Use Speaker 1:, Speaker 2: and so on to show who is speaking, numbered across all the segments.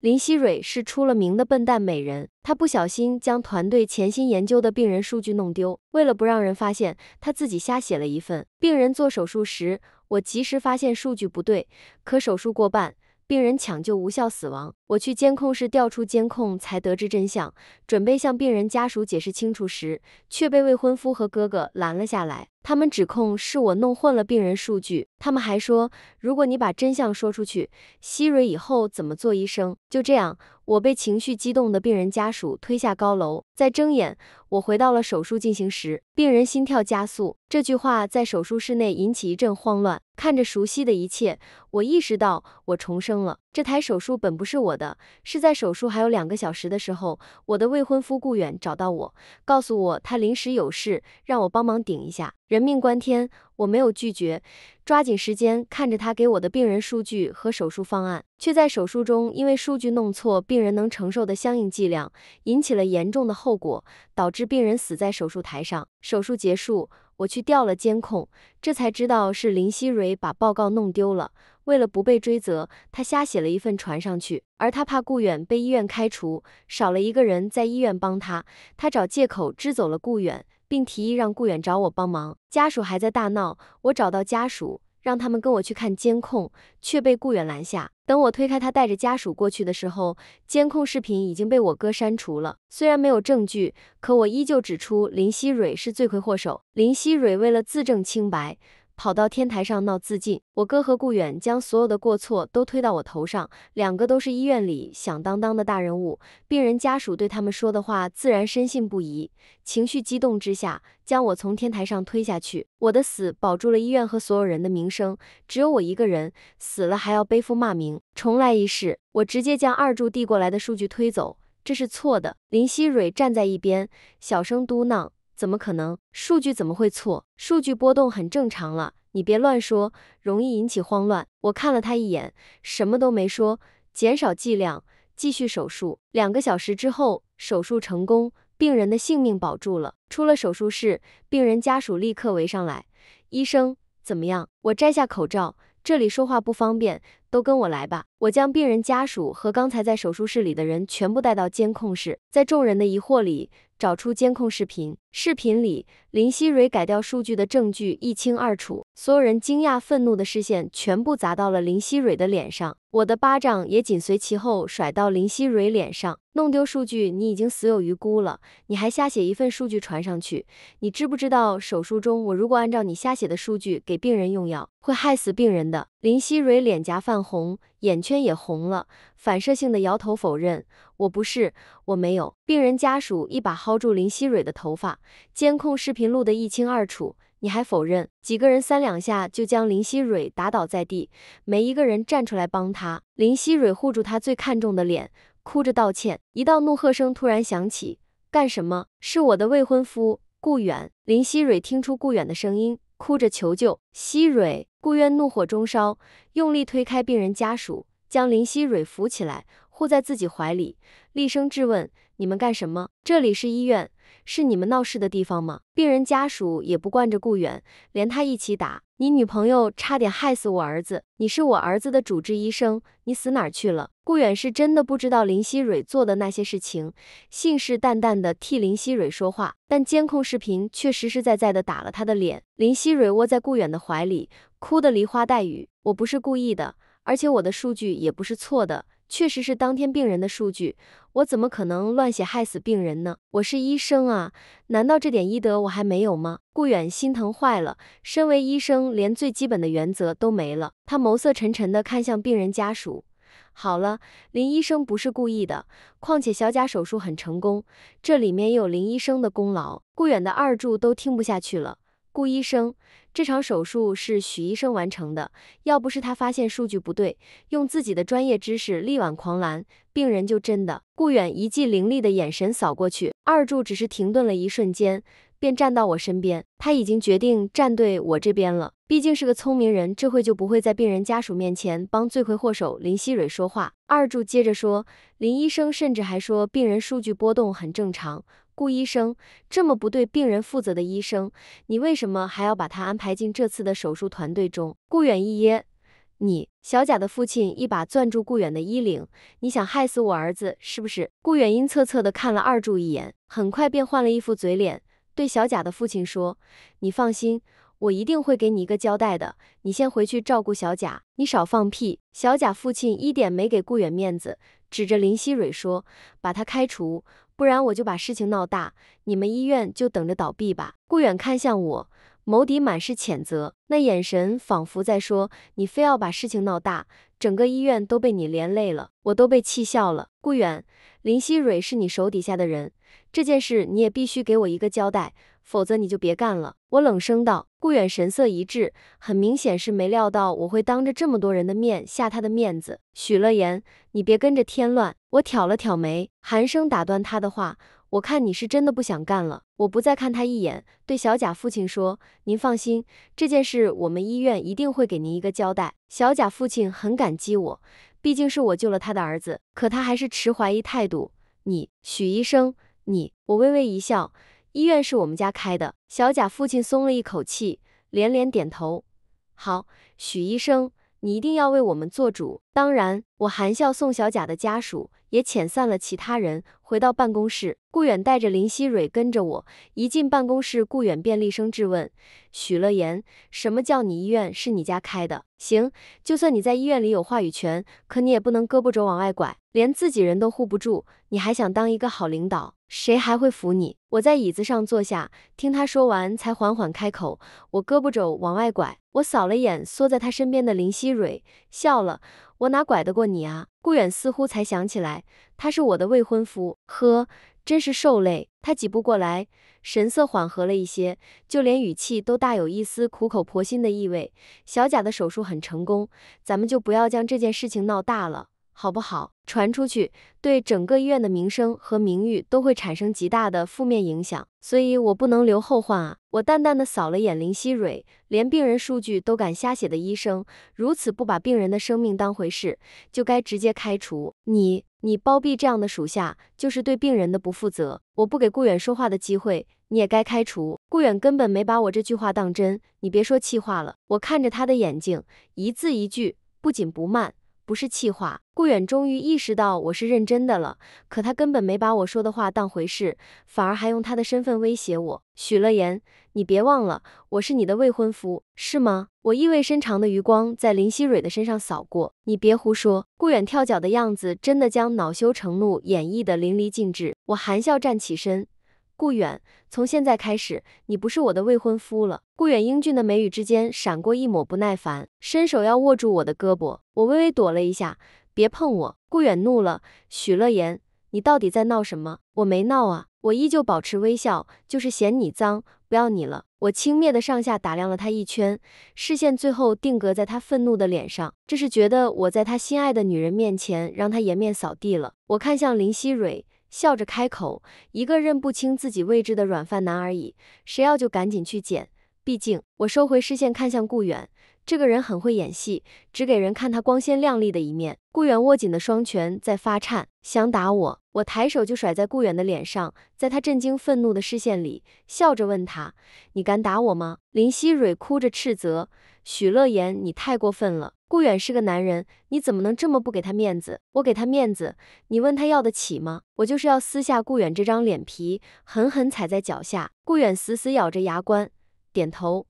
Speaker 1: 林希蕊是出了名的笨蛋美人，她不小心将团队潜心研究的病人数据弄丢，为了不让人发现，她自己瞎写了一份。病人做手术时，我及时发现数据不对，可手术过半，病人抢救无效死亡。我去监控室调出监控，才得知真相。准备向病人家属解释清楚时，却被未婚夫和哥哥拦了下来。他们指控是我弄混了病人数据。他们还说，如果你把真相说出去，希蕊以后怎么做医生？就这样，我被情绪激动的病人家属推下高楼。再睁眼，我回到了手术进行时，病人心跳加速。这句话在手术室内引起一阵慌乱。看着熟悉的一切，我意识到我重生了。这台手术本不是我的，是在手术还有两个小时的时候，我的未婚夫顾远找到我，告诉我他临时有事，让我帮忙顶一下。人命关天，我没有拒绝，抓紧时间看着他给我的病人数据和手术方案，却在手术中因为数据弄错，病人能承受的相应剂量，引起了严重的后果，导致病人死在手术台上。手术结束。我去调了监控，这才知道是林希蕊把报告弄丢了。为了不被追责，她瞎写了一份传上去。而她怕顾远被医院开除，少了一个人在医院帮她，她找借口支走了顾远，并提议让顾远找我帮忙。家属还在大闹，我找到家属。让他们跟我去看监控，却被顾远拦下。等我推开他，带着家属过去的时候，监控视频已经被我哥删除了。虽然没有证据，可我依旧指出林希蕊是罪魁祸首。林希蕊为了自证清白。跑到天台上闹自尽，我哥和顾远将所有的过错都推到我头上，两个都是医院里响当当的大人物，病人家属对他们说的话自然深信不疑，情绪激动之下将我从天台上推下去。我的死保住了医院和所有人的名声，只有我一个人死了还要背负骂名。重来一世，我直接将二柱递过来的数据推走，这是错的。林希蕊站在一边小声嘟囔。怎么可能？数据怎么会错？数据波动很正常了，你别乱说，容易引起慌乱。我看了他一眼，什么都没说，减少剂量，继续手术。两个小时之后，手术成功，病人的性命保住了。出了手术室，病人家属立刻围上来，医生怎么样？我摘下口罩，这里说话不方便，都跟我来吧。我将病人家属和刚才在手术室里的人全部带到监控室，在众人的疑惑里。找出监控视频，视频里林希蕊改掉数据的证据一清二楚，所有人惊讶愤怒的视线全部砸到了林希蕊的脸上。我的巴掌也紧随其后甩到林希蕊脸上，弄丢数据，你已经死有余辜了。你还瞎写一份数据传上去，你知不知道手术中我如果按照你瞎写的数据给病人用药，会害死病人的？林希蕊脸颊泛红，眼圈也红了，反射性的摇头否认：“我不是，我没有。”病人家属一把薅住林希蕊的头发，监控视频录得一清二楚。你还否认？几个人三两下就将林希蕊打倒在地，没一个人站出来帮她。林希蕊护住她最看重的脸，哭着道歉。一道怒喝声突然响起：“干什么？是我的未婚夫顾远！”林希蕊听出顾远的声音，哭着求救。希蕊，顾渊怒火中烧，用力推开病人家属，将林希蕊扶起来，护在自己怀里，厉声质问。你们干什么？这里是医院，是你们闹事的地方吗？病人家属也不惯着顾远，连他一起打。你女朋友差点害死我儿子，你是我儿子的主治医生，你死哪儿去了？顾远是真的不知道林希蕊做的那些事情，信誓旦旦的替林希蕊说话，但监控视频却实实在在的打了他的脸。林希蕊窝在顾远的怀里，哭的梨花带雨。我不是故意的，而且我的数据也不是错的。确实是当天病人的数据，我怎么可能乱写害死病人呢？我是医生啊，难道这点医德我还没有吗？顾远心疼坏了，身为医生连最基本的原则都没了，他眸色沉沉的看向病人家属。好了，林医生不是故意的，况且小贾手术很成功，这里面也有林医生的功劳。顾远的二柱都听不下去了。顾医生，这场手术是许医生完成的。要不是他发现数据不对，用自己的专业知识力挽狂澜，病人就真的……顾远一记凌厉的眼神扫过去，二柱只是停顿了一瞬间，便站到我身边。他已经决定站对我这边了，毕竟是个聪明人，这会就不会在病人家属面前帮罪魁祸首林希蕊说话。二柱接着说，林医生甚至还说病人数据波动很正常。顾医生这么不对病人负责的医生，你为什么还要把他安排进这次的手术团队中？顾远一噎，你小贾的父亲一把攥住顾远的衣领，你想害死我儿子是不是？顾远阴恻恻的看了二柱一眼，很快便换了一副嘴脸，对小贾的父亲说：“你放心，我一定会给你一个交代的。你先回去照顾小贾，你少放屁。”小贾父亲一点没给顾远面子，指着林希蕊说：“把他开除。”不然我就把事情闹大，你们医院就等着倒闭吧。顾远看向我，眸底满是谴责，那眼神仿佛在说，你非要把事情闹大，整个医院都被你连累了，我都被气笑了。顾远，林希蕊是你手底下的人，这件事你也必须给我一个交代，否则你就别干了。我冷声道。顾远神色一滞，很明显是没料到我会当着这么多人的面下他的面子。许乐言，你别跟着添乱。我挑了挑眉，寒声打断他的话：“我看你是真的不想干了。”我不再看他一眼，对小贾父亲说：“您放心，这件事我们医院一定会给您一个交代。”小贾父亲很感激我，毕竟是我救了他的儿子，可他还是持怀疑态度。你，许医生，你……我微微一笑。医院是我们家开的，小贾父亲松了一口气，连连点头。好，许医生，你一定要为我们做主。当然，我含笑送小贾的家属。也遣散了其他人，回到办公室，顾远带着林希蕊跟着我。一进办公室，顾远便厉声质问许乐言：“什么叫你医院是你家开的？行，就算你在医院里有话语权，可你也不能胳膊肘往外拐，连自己人都护不住，你还想当一个好领导？谁还会服你？”我在椅子上坐下，听他说完，才缓缓开口：“我胳膊肘往外拐。”我扫了眼缩在他身边的林希蕊，笑了：“我哪拐得过你啊？”顾远似乎才想起来，他是我的未婚夫，呵，真是受累。他几步过来，神色缓和了一些，就连语气都大有一丝苦口婆心的意味。小贾的手术很成功，咱们就不要将这件事情闹大了。好不好？传出去，对整个医院的名声和名誉都会产生极大的负面影响，所以我不能留后患啊！我淡淡的扫了眼林希蕊，连病人数据都敢瞎写的医生，如此不把病人的生命当回事，就该直接开除。你，你包庇这样的属下，就是对病人的不负责。我不给顾远说话的机会，你也该开除。顾远根本没把我这句话当真，你别说气话了。我看着他的眼睛，一字一句，不紧不慢。不是气话，顾远终于意识到我是认真的了，可他根本没把我说的话当回事，反而还用他的身份威胁我。许了言，你别忘了，我是你的未婚夫，是吗？我意味深长的余光在林希蕊的身上扫过。你别胡说！顾远跳脚的样子，真的将恼羞成怒演绎得淋漓尽致。我含笑站起身。顾远，从现在开始，你不是我的未婚夫了。顾远英俊的眉宇之间闪过一抹不耐烦，伸手要握住我的胳膊，我微微躲了一下，别碰我。顾远怒了，许乐言，你到底在闹什么？我没闹啊，我依旧保持微笑，就是嫌你脏，不要你了。我轻蔑的上下打量了他一圈，视线最后定格在他愤怒的脸上，这是觉得我在他心爱的女人面前让他颜面扫地了。我看向林希蕊。笑着开口：“一个认不清自己位置的软饭男而已，谁要就赶紧去捡。毕竟我收回视线，看向顾远，这个人很会演戏，只给人看他光鲜亮丽的一面。”顾远握紧的双拳在发颤，想打我，我抬手就甩在顾远的脸上，在他震惊愤怒的视线里，笑着问他：“你敢打我吗？”林希蕊哭着斥责。许乐言，你太过分了！顾远是个男人，你怎么能这么不给他面子？我给他面子，你问他要得起吗？我就是要撕下顾远这张脸皮，狠狠踩在脚下。顾远死死咬着牙关，点头。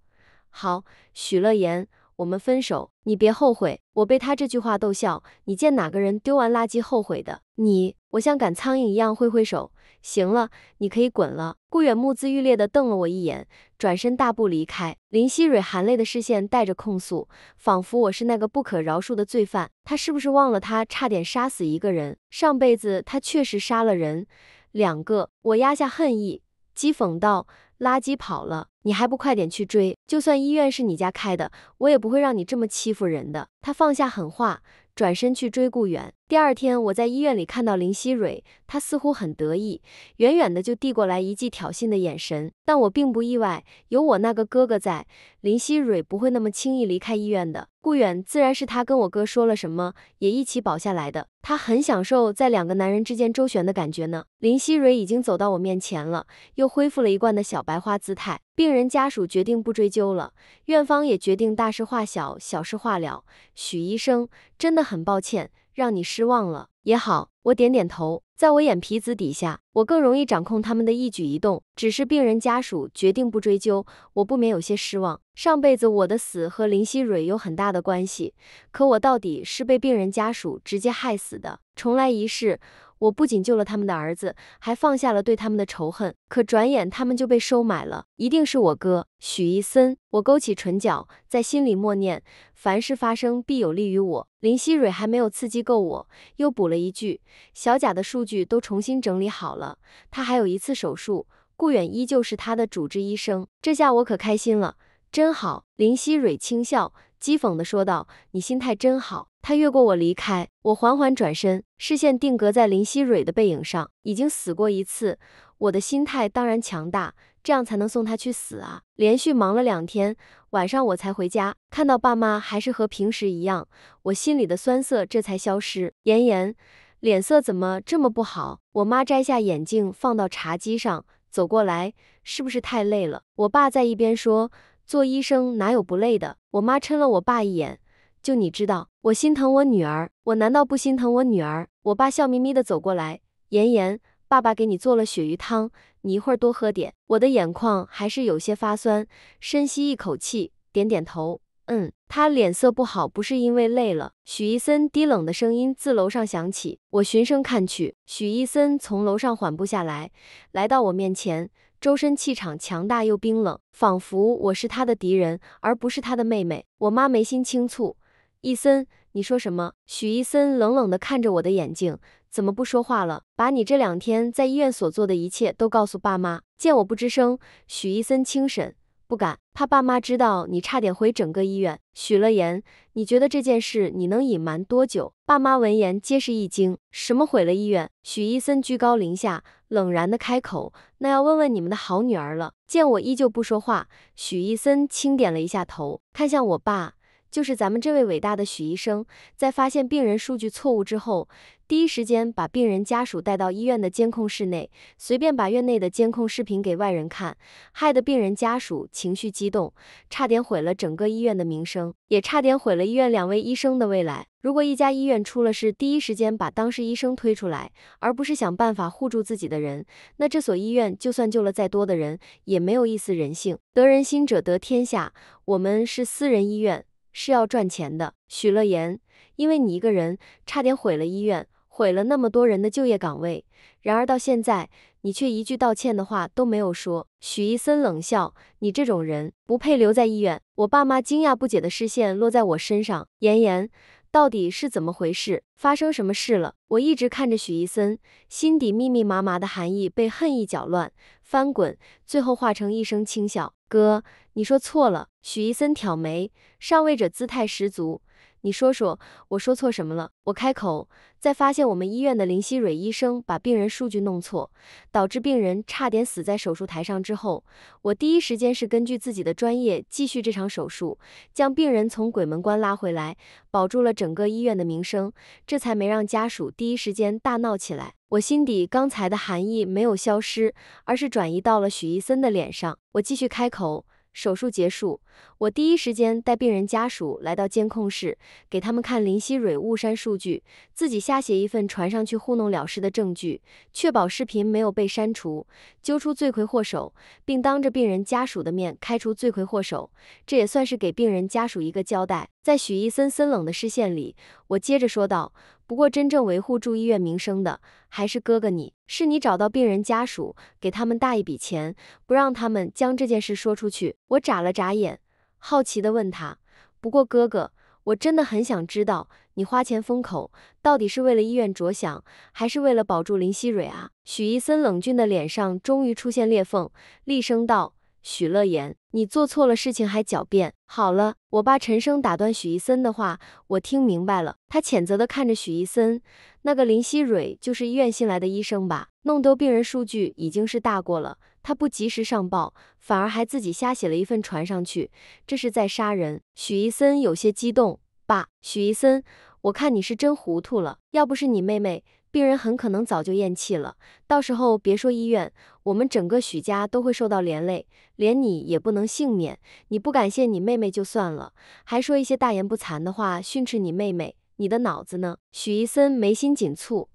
Speaker 1: 好，许乐言，我们分手，你别后悔。我被他这句话逗笑。你见哪个人丢完垃圾后悔的？你，我像赶苍蝇一样挥挥手。行了，你可以滚了。顾远目眦欲裂地瞪了我一眼，转身大步离开。林希蕊含泪的视线带着控诉，仿佛我是那个不可饶恕的罪犯。他是不是忘了，他差点杀死一个人？上辈子他确实杀了人，两个。我压下恨意，讥讽道：“垃圾跑了，你还不快点去追？就算医院是你家开的，我也不会让你这么欺负人的。”他放下狠话，转身去追顾远。第二天，我在医院里看到林希蕊，她似乎很得意，远远的就递过来一记挑衅的眼神。但我并不意外，有我那个哥哥在，林希蕊不会那么轻易离开医院的。顾远自然是他跟我哥说了什么，也一起保下来的。他很享受在两个男人之间周旋的感觉呢。林希蕊已经走到我面前了，又恢复了一贯的小白花姿态。病人家属决定不追究了，院方也决定大事化小，小事化了。许医生，真的很抱歉，让你失望了。也好，我点点头，在我眼皮子底下，我更容易掌控他们的一举一动。只是病人家属决定不追究，我不免有些失望。上辈子我的死和林希蕊有很大的关系，可我到底是被病人家属直接害死的。重来一世。我不仅救了他们的儿子，还放下了对他们的仇恨。可转眼他们就被收买了，一定是我哥许一森。我勾起唇角，在心里默念：凡事发生必有利于我。林希蕊还没有刺激够，我又补了一句：小贾的数据都重新整理好了，他还有一次手术，顾远依旧是他的主治医生。这下我可开心了，真好。林希蕊轻笑。讥讽地说道：“你心态真好。”他越过我离开，我缓缓转身，视线定格在林希蕊的背影上。已经死过一次，我的心态当然强大，这样才能送她去死啊！连续忙了两天，晚上我才回家，看到爸妈还是和平时一样，我心里的酸涩这才消失。妍妍，脸色怎么这么不好？我妈摘下眼镜放到茶几上，走过来：“是不是太累了？”我爸在一边说。做医生哪有不累的？我妈嗔了我爸一眼，就你知道，我心疼我女儿，我难道不心疼我女儿？我爸笑眯眯的走过来，妍妍，爸爸给你做了鳕鱼汤，你一会儿多喝点。我的眼眶还是有些发酸，深吸一口气，点点头，嗯。他脸色不好，不是因为累了。许一森低冷的声音自楼上响起，我循声看去，许一森从楼上缓步下来，来到我面前。周身气场强大又冰冷，仿佛我是他的敌人，而不是他的妹妹。我妈眉心轻蹙，伊森，你说什么？许伊森冷冷地看着我的眼睛，怎么不说话了？把你这两天在医院所做的一切都告诉爸妈。见我不吱声，许伊森轻审。不敢，怕爸妈知道你差点毁整个医院。许乐言，你觉得这件事你能隐瞒多久？爸妈闻言皆是一惊，什么毁了医院？许伊森居高临下。冷然地开口：“那要问问你们的好女儿了。”见我依旧不说话，许逸森轻点了一下头，看向我爸。就是咱们这位伟大的许医生，在发现病人数据错误之后，第一时间把病人家属带到医院的监控室内，随便把院内的监控视频给外人看，害得病人家属情绪激动，差点毁了整个医院的名声，也差点毁了医院两位医生的未来。如果一家医院出了事，第一时间把当事医生推出来，而不是想办法护住自己的人，那这所医院就算救了再多的人，也没有一丝人性。得人心者得天下。我们是私人医院。是要赚钱的，许乐言，因为你一个人差点毁了医院，毁了那么多人的就业岗位。然而到现在，你却一句道歉的话都没有说。许一森冷笑：“你这种人不配留在医院。”我爸妈惊讶不解的视线落在我身上，妍妍，到底是怎么回事？发生什么事了？我一直看着许一森，心底密密麻麻的寒意被恨意搅乱翻滚，最后化成一声轻笑。哥，你说错了。许一森挑眉，上位者姿态十足。你说说，我说错什么了？我开口，在发现我们医院的林希蕊医生把病人数据弄错，导致病人差点死在手术台上之后，我第一时间是根据自己的专业继续这场手术，将病人从鬼门关拉回来，保住了整个医院的名声，这才没让家属第一时间大闹起来。我心底刚才的寒意没有消失，而是转移到了许一森的脸上。我继续开口。手术结束，我第一时间带病人家属来到监控室，给他们看林希蕊误删数据，自己瞎写一份传上去糊弄了事的证据，确保视频没有被删除，揪出罪魁祸首，并当着病人家属的面开除罪魁祸首，这也算是给病人家属一个交代。在许一森森冷的视线里，我接着说道：“不过，真正维护住医院名声的还是哥哥，你是你找到病人家属，给他们大一笔钱，不让他们将这件事说出去。”我眨了眨眼，好奇地问他：“不过，哥哥，我真的很想知道，你花钱封口，到底是为了医院着想，还是为了保住林希蕊啊？”许一森冷峻的脸上终于出现裂缝，厉声道。许乐言，你做错了事情还狡辩？好了，我爸沉声打断许一森的话，我听明白了。他谴责地看着许一森，那个林希蕊就是医院新来的医生吧？弄丢病人数据已经是大过了，他不及时上报，反而还自己瞎写了一份传上去，这是在杀人！许一森有些激动，爸，许一森，我看你是真糊涂了，要不是你妹妹。病人很可能早就咽气了，到时候别说医院，我们整个许家都会受到连累，连你也不能幸免。你不感谢你妹妹就算了，还说一些大言不惭的话训斥你妹妹，你的脑子呢？许一森眉心紧蹙，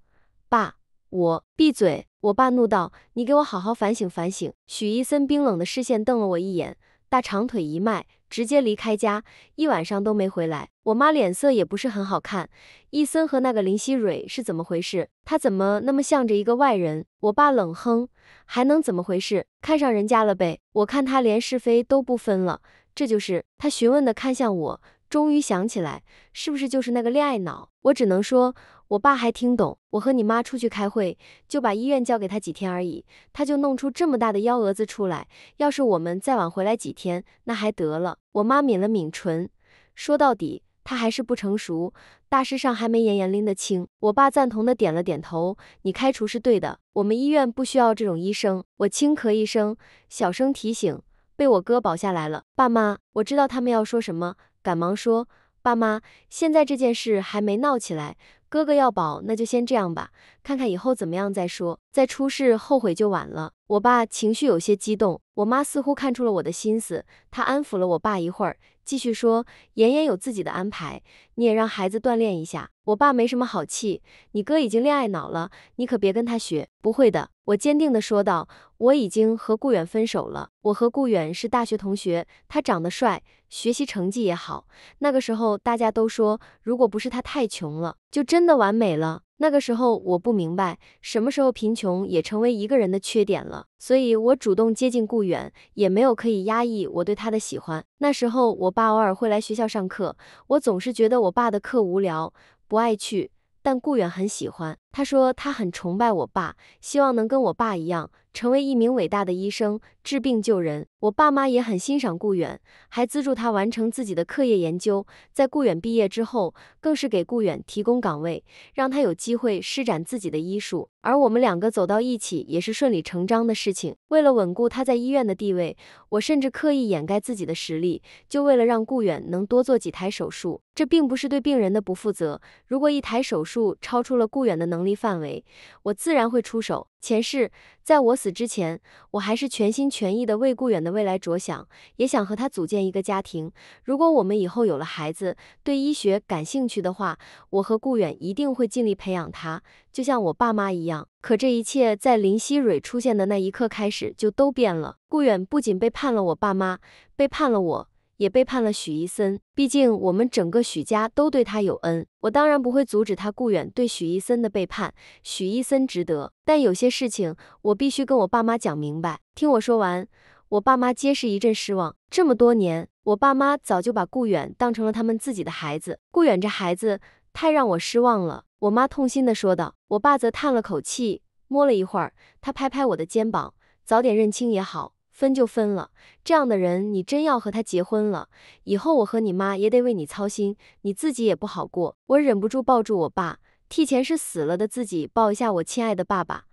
Speaker 1: 爸，我闭嘴！我爸怒道：“你给我好好反省反省！”许一森冰冷的视线瞪了我一眼。大长腿一迈，直接离开家，一晚上都没回来。我妈脸色也不是很好看。伊森和那个林希蕊是怎么回事？他怎么那么向着一个外人？我爸冷哼，还能怎么回事？看上人家了呗？我看他连是非都不分了。这就是他询问的看向我，终于想起来，是不是就是那个恋爱脑？我只能说。我爸还听懂，我和你妈出去开会，就把医院交给他几天而已，他就弄出这么大的幺蛾子出来。要是我们再晚回来几天，那还得了？我妈抿了抿唇，说到底，他还是不成熟，大事上还没严严拎得清。我爸赞同的点了点头，你开除是对的，我们医院不需要这种医生。我轻咳一声，小声提醒，被我哥保下来了。爸妈，我知道他们要说什么，赶忙说，爸妈，现在这件事还没闹起来。哥哥要保，那就先这样吧，看看以后怎么样再说。再出事后悔就晚了。我爸情绪有些激动，我妈似乎看出了我的心思，她安抚了我爸一会儿，继续说：“妍妍有自己的安排，你也让孩子锻炼一下。”我爸没什么好气，你哥已经恋爱脑了，你可别跟他学。不会的，我坚定地说道。我已经和顾远分手了。我和顾远是大学同学，他长得帅，学习成绩也好。那个时候大家都说，如果不是他太穷了，就真的完美了。那个时候我不明白，什么时候贫穷也成为一个人的缺点了。所以，我主动接近顾远，也没有可以压抑我对他的喜欢。那时候，我爸偶尔会来学校上课，我总是觉得我爸的课无聊。不爱去，但顾远很喜欢。他说他很崇拜我爸，希望能跟我爸一样成为一名伟大的医生，治病救人。我爸妈也很欣赏顾远，还资助他完成自己的课业研究。在顾远毕业之后，更是给顾远提供岗位，让他有机会施展自己的医术。而我们两个走到一起也是顺理成章的事情。为了稳固他在医院的地位，我甚至刻意掩盖自己的实力，就为了让顾远能多做几台手术。这并不是对病人的不负责。如果一台手术超出了顾远的能能力范围，我自然会出手。前世在我死之前，我还是全心全意的为顾远的未来着想，也想和他组建一个家庭。如果我们以后有了孩子，对医学感兴趣的话，我和顾远一定会尽力培养他，就像我爸妈一样。可这一切在林希蕊出现的那一刻开始就都变了。顾远不仅背叛了我爸妈，背叛了我。也背叛了许一森，毕竟我们整个许家都对他有恩，我当然不会阻止他顾远对许一森的背叛。许一森值得，但有些事情我必须跟我爸妈讲明白。听我说完，我爸妈皆是一阵失望。这么多年，我爸妈早就把顾远当成了他们自己的孩子。顾远这孩子太让我失望了，我妈痛心地说道。我爸则叹了口气，摸了一会儿，他拍拍我的肩膀，早点认清也好。分就分了，这样的人你真要和他结婚了，以后我和你妈也得为你操心，你自己也不好过。我忍不住抱住我爸，替前世死了的自己抱一下，我亲爱的爸爸，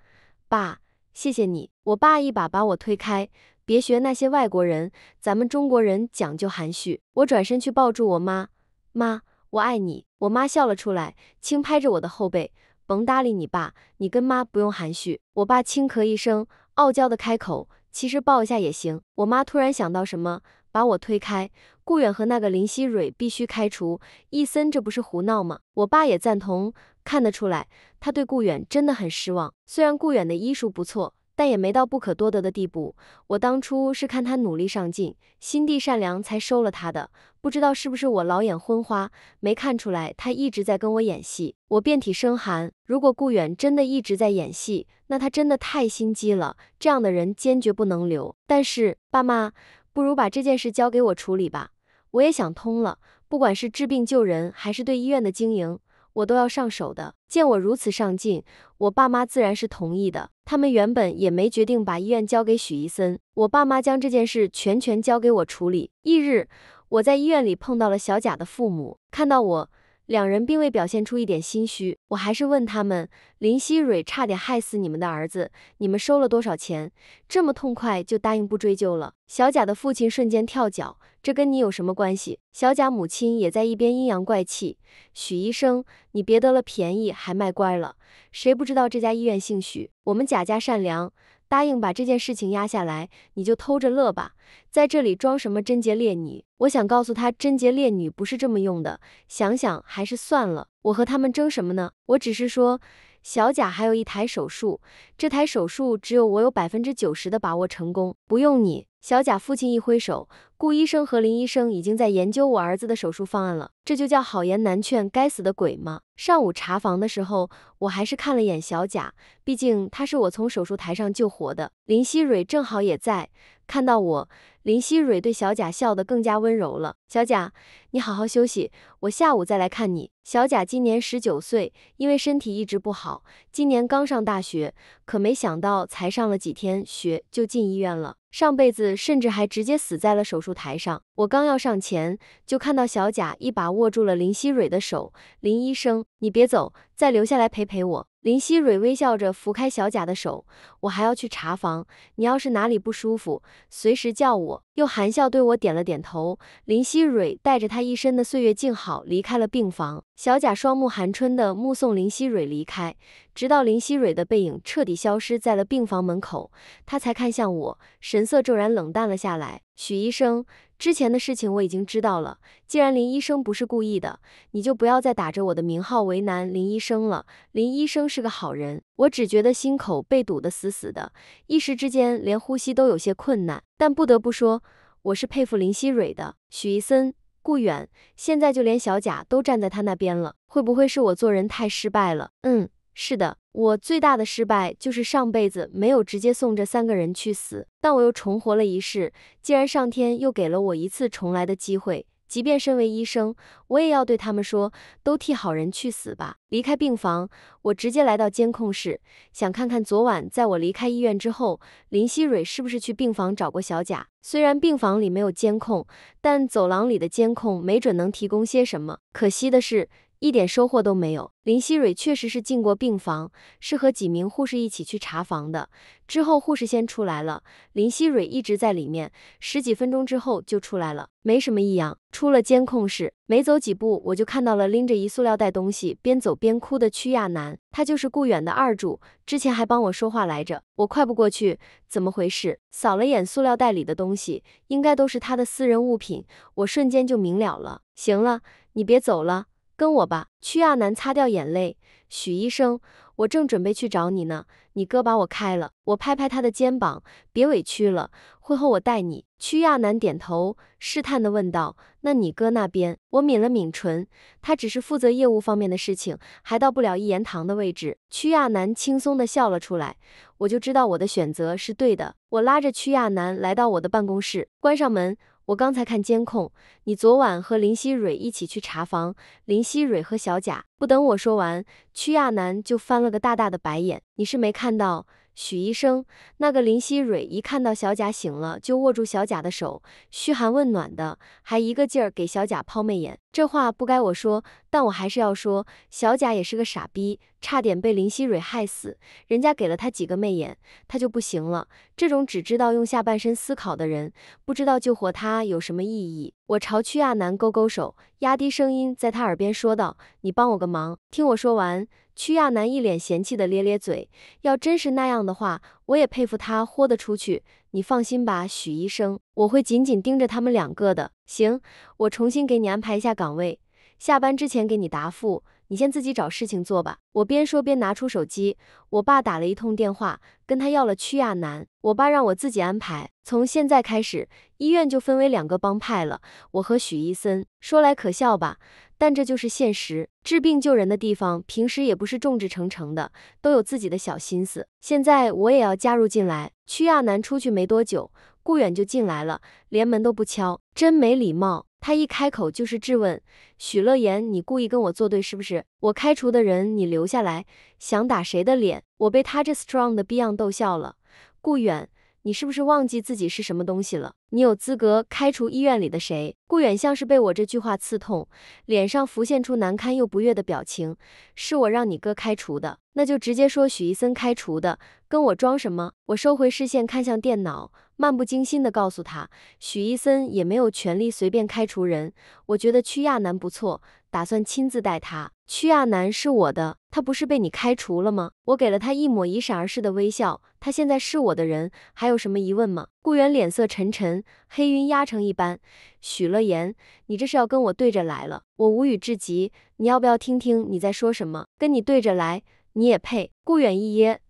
Speaker 1: 爸，谢谢你。我爸一把把我推开，别学那些外国人，咱们中国人讲究含蓄。我转身去抱住我妈，妈，我爱你。我妈笑了出来，轻拍着我的后背，甭搭理你爸，你跟妈不用含蓄。我爸轻咳一声，傲娇的开口。其实抱一下也行。我妈突然想到什么，把我推开。顾远和那个林希蕊必须开除。易森，这不是胡闹吗？我爸也赞同。看得出来，他对顾远真的很失望。虽然顾远的医术不错。但也没到不可多得的地步。我当初是看他努力上进、心地善良才收了他的。不知道是不是我老眼昏花，没看出来他一直在跟我演戏。我遍体生寒。如果顾远真的一直在演戏，那他真的太心机了。这样的人坚决不能留。但是爸妈，不如把这件事交给我处理吧。我也想通了，不管是治病救人，还是对医院的经营。我都要上手的。见我如此上进，我爸妈自然是同意的。他们原本也没决定把医院交给许医生，我爸妈将这件事全权交给我处理。翌日，我在医院里碰到了小贾的父母，看到我。两人并未表现出一点心虚，我还是问他们：林希蕊差点害死你们的儿子，你们收了多少钱？这么痛快就答应不追究了？小贾的父亲瞬间跳脚，这跟你有什么关系？小贾母亲也在一边阴阳怪气：许医生，你别得了便宜还卖乖了，谁不知道这家医院姓许？我们贾家善良。答应把这件事情压下来，你就偷着乐吧，在这里装什么贞洁烈女？我想告诉他，贞洁烈女不是这么用的。想想还是算了，我和他们争什么呢？我只是说，小贾还有一台手术，这台手术只有我有百分之九十的把握成功，不用你。小贾父亲一挥手，顾医生和林医生已经在研究我儿子的手术方案了。这就叫好言难劝，该死的鬼吗？上午查房的时候，我还是看了眼小贾，毕竟他是我从手术台上救活的。林希蕊正好也在，看到我，林希蕊对小贾笑得更加温柔了。小贾，你好好休息，我下午再来看你。小贾今年十九岁，因为身体一直不好，今年刚上大学，可没想到才上了几天学就进医院了。上辈子甚至还直接死在了手术台上。我刚要上前，就看到小贾一把握住了林希蕊的手：“林医生，你别走，再留下来陪陪我。”林希蕊微笑着拂开小贾的手，我还要去查房，你要是哪里不舒服，随时叫我。又含笑对我点了点头。林希蕊带着她一身的岁月静好离开了病房。小贾双目含春地目送林希蕊离开，直到林希蕊的背影彻底消失在了病房门口，他才看向我，神色骤然冷淡了下来。许医生。之前的事情我已经知道了。既然林医生不是故意的，你就不要再打着我的名号为难林医生了。林医生是个好人，我只觉得心口被堵得死死的，一时之间连呼吸都有些困难。但不得不说，我是佩服林希蕊的。许一森、顾远，现在就连小贾都站在他那边了，会不会是我做人太失败了？嗯。是的，我最大的失败就是上辈子没有直接送这三个人去死，但我又重活了一世。既然上天又给了我一次重来的机会，即便身为医生，我也要对他们说，都替好人去死吧。离开病房，我直接来到监控室，想看看昨晚在我离开医院之后，林希蕊是不是去病房找过小贾。虽然病房里没有监控，但走廊里的监控没准能提供些什么。可惜的是。一点收获都没有。林希蕊确实是进过病房，是和几名护士一起去查房的。之后护士先出来了，林希蕊一直在里面，十几分钟之后就出来了，没什么异样。出了监控室，没走几步，我就看到了拎着一塑料袋东西，边走边哭的曲亚楠。他就是顾远的二主，之前还帮我说话来着。我快不过去，怎么回事？扫了眼塑料袋里的东西，应该都是他的私人物品。我瞬间就明了了。行了，你别走了。跟我吧，曲亚楠擦掉眼泪。许医生，我正准备去找你呢，你哥把我开了。我拍拍他的肩膀，别委屈了，会后我带你。曲亚楠点头，试探地问道：“那你哥那边？”我抿了抿唇，他只是负责业务方面的事情，还到不了一言堂的位置。曲亚楠轻松地笑了出来，我就知道我的选择是对的。我拉着曲亚楠来到我的办公室，关上门。我刚才看监控，你昨晚和林希蕊一起去查房。林希蕊和小贾不等我说完，曲亚楠就翻了个大大的白眼。你是没看到？许医生，那个林希蕊一看到小贾醒了，就握住小贾的手，嘘寒问暖的，还一个劲儿给小贾抛媚眼。这话不该我说，但我还是要说，小贾也是个傻逼，差点被林希蕊害死。人家给了他几个媚眼，他就不行了。这种只知道用下半身思考的人，不知道救活他有什么意义。我朝屈亚楠勾勾手，压低声音在他耳边说道：“你帮我个忙，听我说完。”曲亚楠一脸嫌弃的咧咧嘴，要真是那样的话，我也佩服他豁得出去。你放心吧，许医生，我会紧紧盯着他们两个的。行，我重新给你安排一下岗位，下班之前给你答复。你先自己找事情做吧。我边说边拿出手机，我爸打了一通电话，跟他要了曲亚楠。我爸让我自己安排。从现在开始，医院就分为两个帮派了。我和许医生，说来可笑吧。但这就是现实，治病救人的地方，平时也不是众志成城的，都有自己的小心思。现在我也要加入进来。曲亚楠出去没多久，顾远就进来了，连门都不敲，真没礼貌。他一开口就是质问许乐言：“你故意跟我作对是不是？我开除的人你留下来，想打谁的脸？”我被他这 strong 的逼样逗笑了。顾远。你是不是忘记自己是什么东西了？你有资格开除医院里的谁？顾远像是被我这句话刺痛，脸上浮现出难堪又不悦的表情。是我让你哥开除的，那就直接说许一森开除的，跟我装什么？我收回视线，看向电脑，漫不经心的告诉他，许一森也没有权利随便开除人。我觉得曲亚楠不错。打算亲自带他。曲亚楠是我的，他不是被你开除了吗？我给了他一抹一闪而逝的微笑。他现在是我的人，还有什么疑问吗？顾远脸色沉沉，黑云压城一般。许乐言，你这是要跟我对着来了？我无语至极。你要不要听听你在说什么？跟你对着来，你也配？顾远一噎。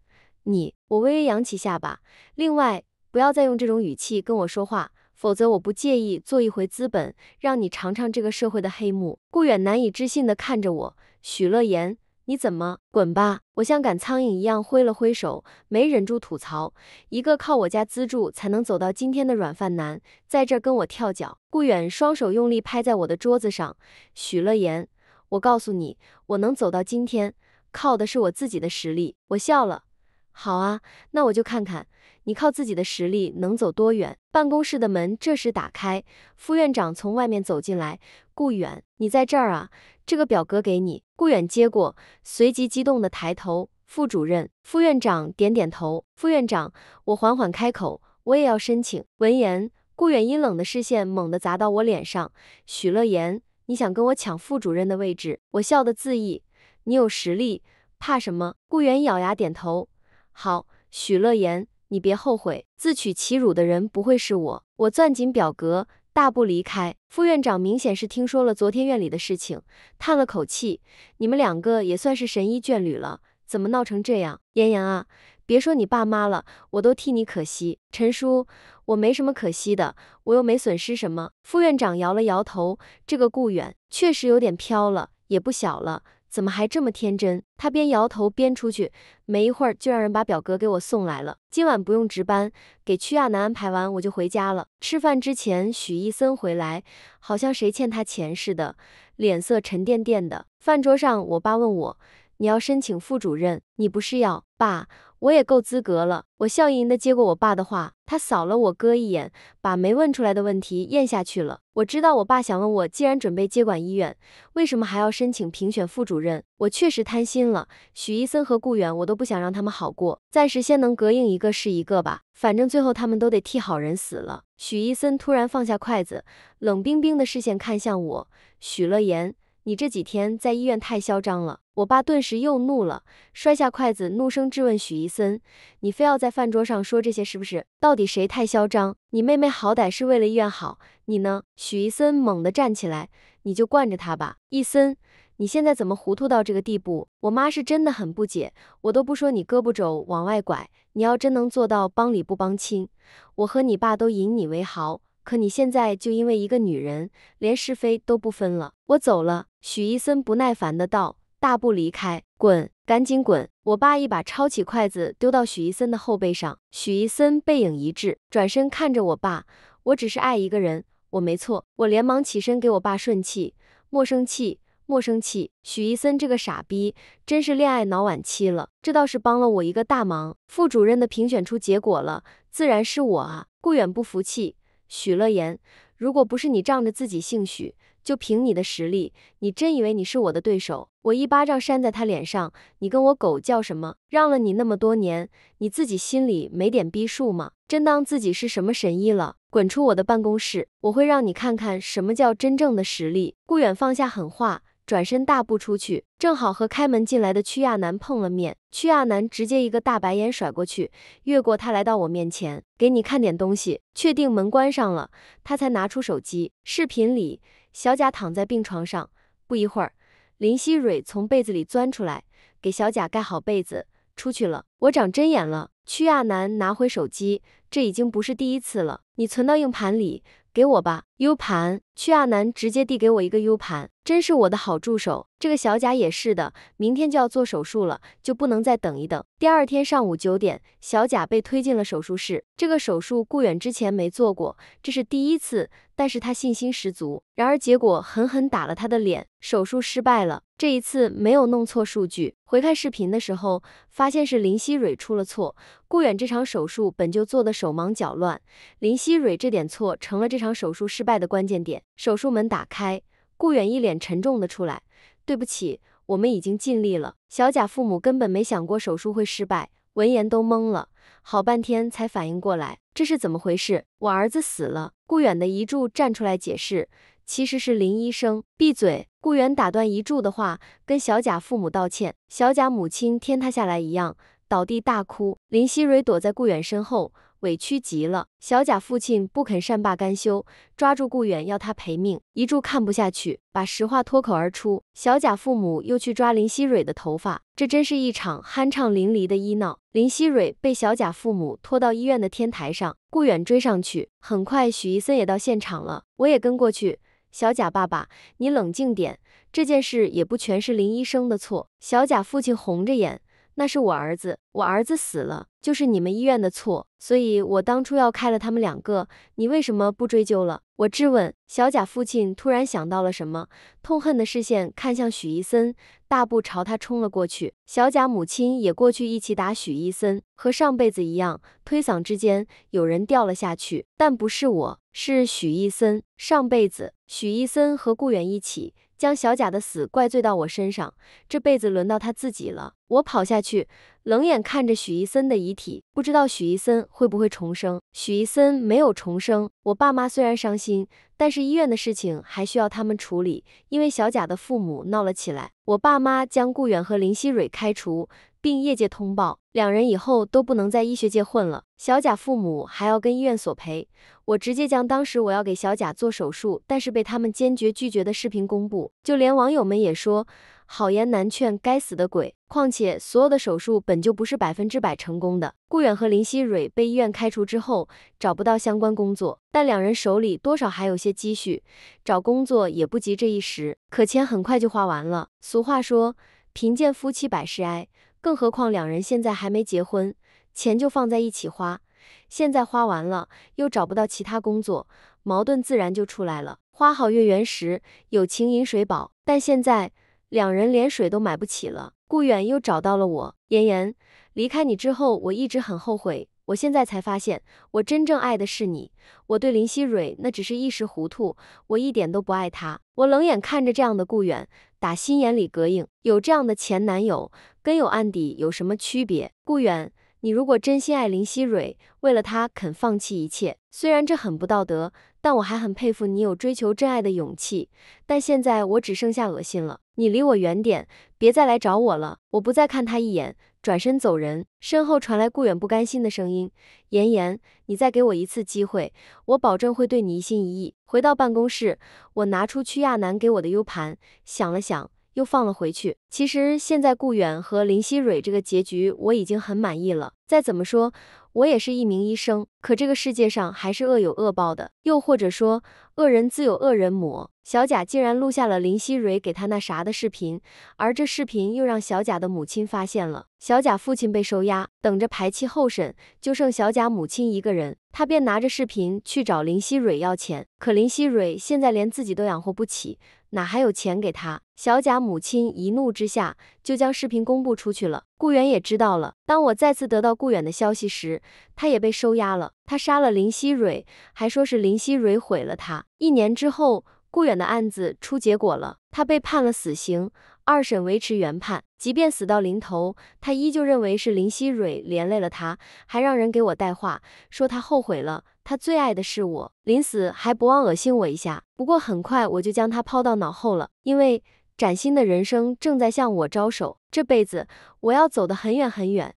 Speaker 1: 你，我微微扬起下巴。另外，不要再用这种语气跟我说话。否则，我不介意做一回资本，让你尝尝这个社会的黑幕。顾远难以置信地看着我，许乐言，你怎么？滚吧！我像赶苍蝇一样挥了挥手，没忍住吐槽：一个靠我家资助才能走到今天的软饭男，在这儿跟我跳脚。顾远双手用力拍在我的桌子上，许乐言，我告诉你，我能走到今天，靠的是我自己的实力。我笑了，好啊，那我就看看。你靠自己的实力能走多远？办公室的门这时打开，副院长从外面走进来。顾远，你在这儿啊？这个表格给你。顾远接过，随即激动地抬头。副主任，副院长点点头。副院长，我缓缓开口，我也要申请。闻言，顾远阴冷的视线猛地砸到我脸上。许乐言，你想跟我抢副主任的位置？我笑的恣意，你有实力，怕什么？顾远咬牙点头，好。许乐言。你别后悔，自取其辱的人不会是我。我攥紧表格，大步离开。副院长明显是听说了昨天院里的事情，叹了口气：“你们两个也算是神医眷侣了，怎么闹成这样？”妍妍啊，别说你爸妈了，我都替你可惜。陈叔，我没什么可惜的，我又没损失什么。副院长摇了摇头：“这个顾远确实有点飘了，也不小了。”怎么还这么天真？他边摇头边出去，没一会儿就让人把表哥给我送来了。今晚不用值班，给曲亚楠安排完我就回家了。吃饭之前，许一森回来，好像谁欠他钱似的，脸色沉甸甸的。饭桌上，我爸问我。你要申请副主任，你不是要爸？我也够资格了。我笑盈盈的接过我爸的话，他扫了我哥一眼，把没问出来的问题咽下去了。我知道我爸想问我，既然准备接管医院，为什么还要申请评选副主任？我确实贪心了，许医生和顾远，我都不想让他们好过，暂时先能隔应一个是一个吧，反正最后他们都得替好人死了。许医生突然放下筷子，冷冰冰的视线看向我，许乐言。你这几天在医院太嚣张了，我爸顿时又怒了，摔下筷子，怒声质问许一森：“你非要在饭桌上说这些是不是？到底谁太嚣张？你妹妹好歹是为了医院好，你呢？”许一森猛地站起来：“你就惯着他吧，一森，你现在怎么糊涂到这个地步？”我妈是真的很不解，我都不说你胳膊肘往外拐，你要真能做到帮理不帮亲，我和你爸都引你为豪。可你现在就因为一个女人连是非都不分了，我走了。”许一森不耐烦的道，大步离开，滚，赶紧滚！我爸一把抄起筷子丢到许一森的后背上，许一森背影一滞，转身看着我爸：“我只是爱一个人，我没错。”我连忙起身给我爸顺气，莫生气，莫生气。许一森这个傻逼，真是恋爱脑晚期了，这倒是帮了我一个大忙。副主任的评选出结果了，自然是我啊！顾远不服气。许乐言，如果不是你仗着自己姓许，就凭你的实力，你真以为你是我的对手？我一巴掌扇在他脸上，你跟我狗叫什么？让了你那么多年，你自己心里没点逼数吗？真当自己是什么神医了？滚出我的办公室！我会让你看看什么叫真正的实力。顾远放下狠话。转身大步出去，正好和开门进来的曲亚楠碰了面。曲亚楠直接一个大白眼甩过去，越过他来到我面前，给你看点东西。确定门关上了，他才拿出手机。视频里，小贾躺在病床上，不一会儿，林希蕊从被子里钻出来，给小贾盖好被子，出去了。我长针眼了。曲亚楠拿回手机，这已经不是第一次了。你存到硬盘里，给我吧。U 盘。屈亚楠直接递给我一个 U 盘，真是我的好助手。这个小贾也是的，明天就要做手术了，就不能再等一等？第二天上午九点，小贾被推进了手术室。这个手术顾远之前没做过，这是第一次，但是他信心十足。然而结果狠狠打了他的脸，手术失败了。这一次没有弄错数据，回看视频的时候，发现是林希蕊出了错。顾远这场手术本就做的手忙脚乱，林希蕊这点错成了这场手术失败的关键点。手术门打开，顾远一脸沉重的出来，对不起，我们已经尽力了。小贾父母根本没想过手术会失败，闻言都懵了，好半天才反应过来，这是怎么回事？我儿子死了。顾远的遗嘱站出来解释，其实是林医生。闭嘴！顾远打断遗嘱的话，跟小贾父母道歉。小贾母亲天塌下来一样，倒地大哭。林希蕊躲在顾远身后。委屈极了，小贾父亲不肯善罢甘休，抓住顾远要他赔命。一柱看不下去，把实话脱口而出。小贾父母又去抓林希蕊的头发，这真是一场酣畅淋漓的医闹。林希蕊被小贾父母拖到医院的天台上，顾远追上去，很快许医生也到现场了。我也跟过去。小贾爸爸，你冷静点，这件事也不全是林医生的错。小贾父亲红着眼。那是我儿子，我儿子死了，就是你们医院的错，所以我当初要开了他们两个，你为什么不追究了？我质问小贾父亲，突然想到了什么，痛恨的视线看向许一森，大步朝他冲了过去。小贾母亲也过去一起打许一森，和上辈子一样，推搡之间有人掉了下去，但不是我，是许一森。上辈子许一森和顾远一起。将小贾的死怪罪到我身上，这辈子轮到他自己了。我跑下去，冷眼看着许一森的遗体，不知道许一森会不会重生。许一森没有重生。我爸妈虽然伤心，但是医院的事情还需要他们处理，因为小贾的父母闹了起来。我爸妈将顾远和林希蕊开除。并业界通报，两人以后都不能在医学界混了。小贾父母还要跟医院索赔。我直接将当时我要给小贾做手术，但是被他们坚决拒绝的视频公布。就连网友们也说，好言难劝，该死的鬼。况且所有的手术本就不是百分之百成功的。顾远和林希蕊被医院开除之后，找不到相关工作，但两人手里多少还有些积蓄，找工作也不急这一时。可钱很快就花完了。俗话说，贫贱夫妻百事哀。更何况两人现在还没结婚，钱就放在一起花，现在花完了又找不到其他工作，矛盾自然就出来了。花好月圆时，友情饮水饱，但现在两人连水都买不起了。顾远又找到了我，妍妍，离开你之后，我一直很后悔。我现在才发现，我真正爱的是你。我对林希蕊那只是一时糊涂，我一点都不爱她。我冷眼看着这样的顾远。打心眼里膈应，有这样的前男友，跟有案底有什么区别？顾远，你如果真心爱林希蕊，为了她肯放弃一切，虽然这很不道德，但我还很佩服你有追求真爱的勇气。但现在我只剩下恶心了，你离我远点，别再来找我了，我不再看他一眼。转身走人，身后传来顾远不甘心的声音：“妍妍，你再给我一次机会，我保证会对你一心一意。”回到办公室，我拿出曲亚楠给我的 U 盘，想了想。又放了回去。其实现在顾远和林希蕊这个结局我已经很满意了。再怎么说，我也是一名医生。可这个世界上还是恶有恶报的，又或者说恶人自有恶人磨。小贾竟然录下了林希蕊给他那啥的视频，而这视频又让小贾的母亲发现了。小贾父亲被收押，等着排期候审，就剩小贾母亲一个人。他便拿着视频去找林希蕊要钱，可林希蕊现在连自己都养活不起。哪还有钱给他？小贾母亲一怒之下就将视频公布出去了。顾远也知道了。当我再次得到顾远的消息时，他也被收押了。他杀了林希蕊，还说是林希蕊毁了他。一年之后，顾远的案子出结果了，他被判了死刑，二审维持原判。即便死到临头，他依旧认为是林希蕊连累了他，还让人给我带话，说他后悔了。他最爱的是我，临死还不忘恶心我一下。不过很快我就将他抛到脑后了，因为崭新的人生正在向我招手。这辈子我要走得很远很远。